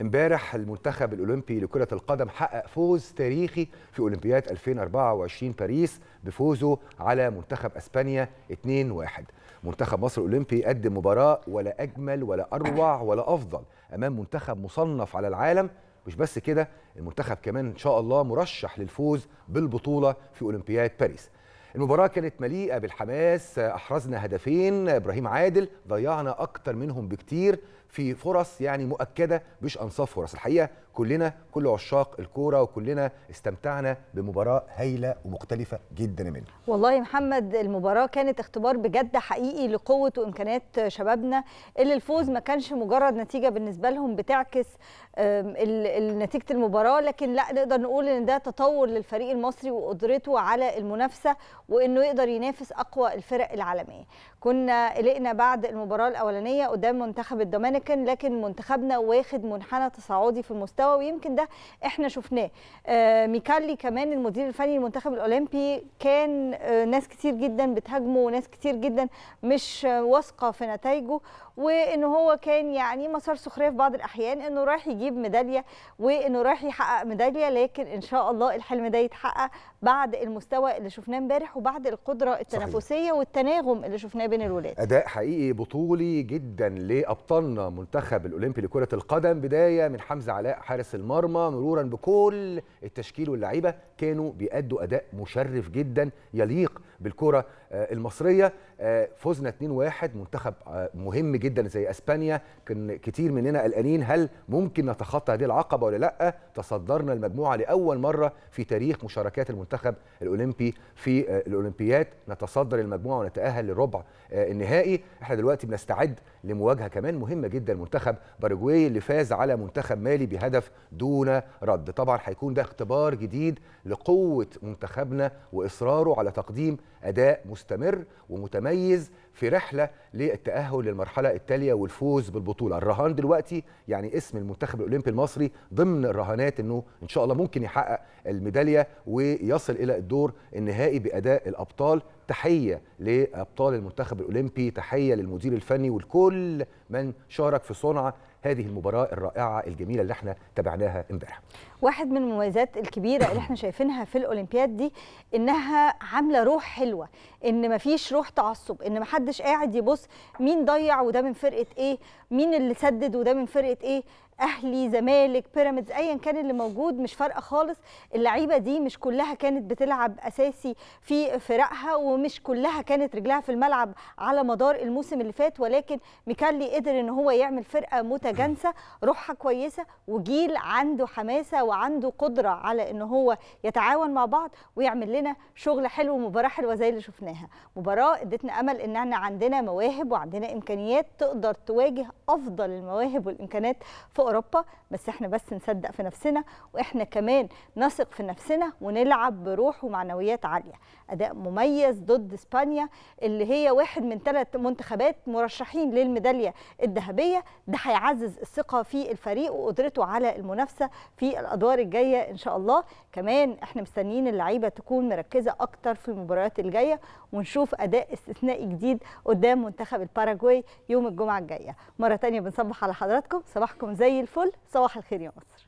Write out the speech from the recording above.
امبارح المنتخب الاولمبي لكره القدم حقق فوز تاريخي في اولمبياد 2024 باريس بفوزه على منتخب اسبانيا 2-1 منتخب مصر الاولمبي قدم مباراه ولا اجمل ولا اروع ولا افضل امام منتخب مصنف على العالم مش بس كده المنتخب كمان ان شاء الله مرشح للفوز بالبطوله في اولمبياد باريس المباراة كانت مليئة بالحماس أحرزنا هدفين إبراهيم عادل ضيعنا أكتر منهم بكتير في فرص يعني مؤكدة مش أنصاف فرص الحقيقة كلنا كل عشاق الكوره وكلنا استمتعنا بمباراه هايله ومختلفه جدا منها والله يا محمد المباراه كانت اختبار بجد حقيقي لقوه وامكانيات شبابنا اللي الفوز ما كانش مجرد نتيجه بالنسبه لهم بتعكس نتيجه المباراه لكن لا نقدر نقول ان ده تطور للفريق المصري وقدرته على المنافسه وانه يقدر ينافس اقوى الفرق العالميه كنا قلقنا بعد المباراه الاولانيه قدام منتخب الدومينيكان لكن منتخبنا واخد منحنى تصاعدي في المستوى المستوى ويمكن ده احنا شفناه آه، ميكالي كمان المدير الفني للمنتخب الاولمبي كان آه، ناس كتير جدا بتهاجمه وناس كتير جدا مش واثقه في نتائجه وان هو كان يعني مسار سخريه في بعض الاحيان انه رايح يجيب ميداليه وانه رايح يحقق ميداليه لكن ان شاء الله الحلم ده يتحقق بعد المستوى اللي شفناه امبارح وبعد القدره التنافسيه صحيح. والتناغم اللي شفناه بين الولاد اداء حقيقي بطولي جدا لابطالنا منتخب الاولمبي لكره القدم بدايه من حمزه علاء حارس المرمى مرورا بكل التشكيل واللعيبه كانوا بيأدوا اداء مشرف جدا يليق بالكرة آه، المصرية آه، فزنا 2-1 منتخب آه، مهم جدا زي اسبانيا كان كتير مننا قلقانين هل ممكن نتخطى هذه العقبة ولا لا تصدرنا المجموعة لأول مرة في تاريخ مشاركات المنتخب الأولمبي في الأولمبيات نتصدر المجموعة ونتأهل لربع النهائي احنا دلوقتي بنستعد لمواجهة كمان مهمة جدا منتخب باراجواي اللي فاز على منتخب مالي بهدف دون رد طبعا هيكون ده اختبار جديد لقوة منتخبنا وإصراره على تقديم اداء مستمر ومتميز في رحله للتاهل للمرحله التاليه والفوز بالبطوله الرهان دلوقتي يعني اسم المنتخب الاولمبي المصري ضمن الرهانات انه ان شاء الله ممكن يحقق الميداليه ويصل الى الدور النهائي باداء الابطال تحيه لابطال المنتخب الاولمبي تحيه للمدير الفني والكل من شارك في صنع هذه المباراة الرائعة الجميلة اللي احنا تابعناها امبارح. واحد من المميزات الكبيرة اللي احنا شايفينها في الأولمبياد دي إنها عاملة روح حلوة، إن مفيش روح تعصب، إن محدش قاعد يبص مين ضيع وده من فرقة إيه، مين اللي سدد وده من فرقة إيه، اهلي زمالك بيراميدز ايا كان اللي موجود مش فارقه خالص اللعيبه دي مش كلها كانت بتلعب اساسي في فرقها ومش كلها كانت رجلها في الملعب على مدار الموسم اللي فات ولكن ميكالي قدر ان هو يعمل فرقه متجانسه روحها كويسه وجيل عنده حماسه وعنده قدره على ان هو يتعاون مع بعض ويعمل لنا شغل حلو ومباراه حلوه زي اللي شفناها مباراه ادتنا امل ان احنا عندنا مواهب وعندنا امكانيات تقدر تواجه افضل المواهب والامكانيات في في اوروبا بس احنا بس نصدق في نفسنا واحنا كمان نثق في نفسنا ونلعب بروح ومعنويات عاليه اداء مميز ضد اسبانيا اللي هي واحد من ثلاث منتخبات مرشحين للميداليه الذهبيه ده هيعزز الثقه في الفريق وقدرته على المنافسه في الادوار الجايه ان شاء الله كمان احنا مستنيين اللعيبه تكون مركزه اكتر في المباريات الجايه ونشوف اداء استثنائي جديد قدام منتخب الباراجواي يوم الجمعه الجايه مره ثانيه بنصبح على حضراتكم صباحكم زي زي الفل صباح الخير يا مصر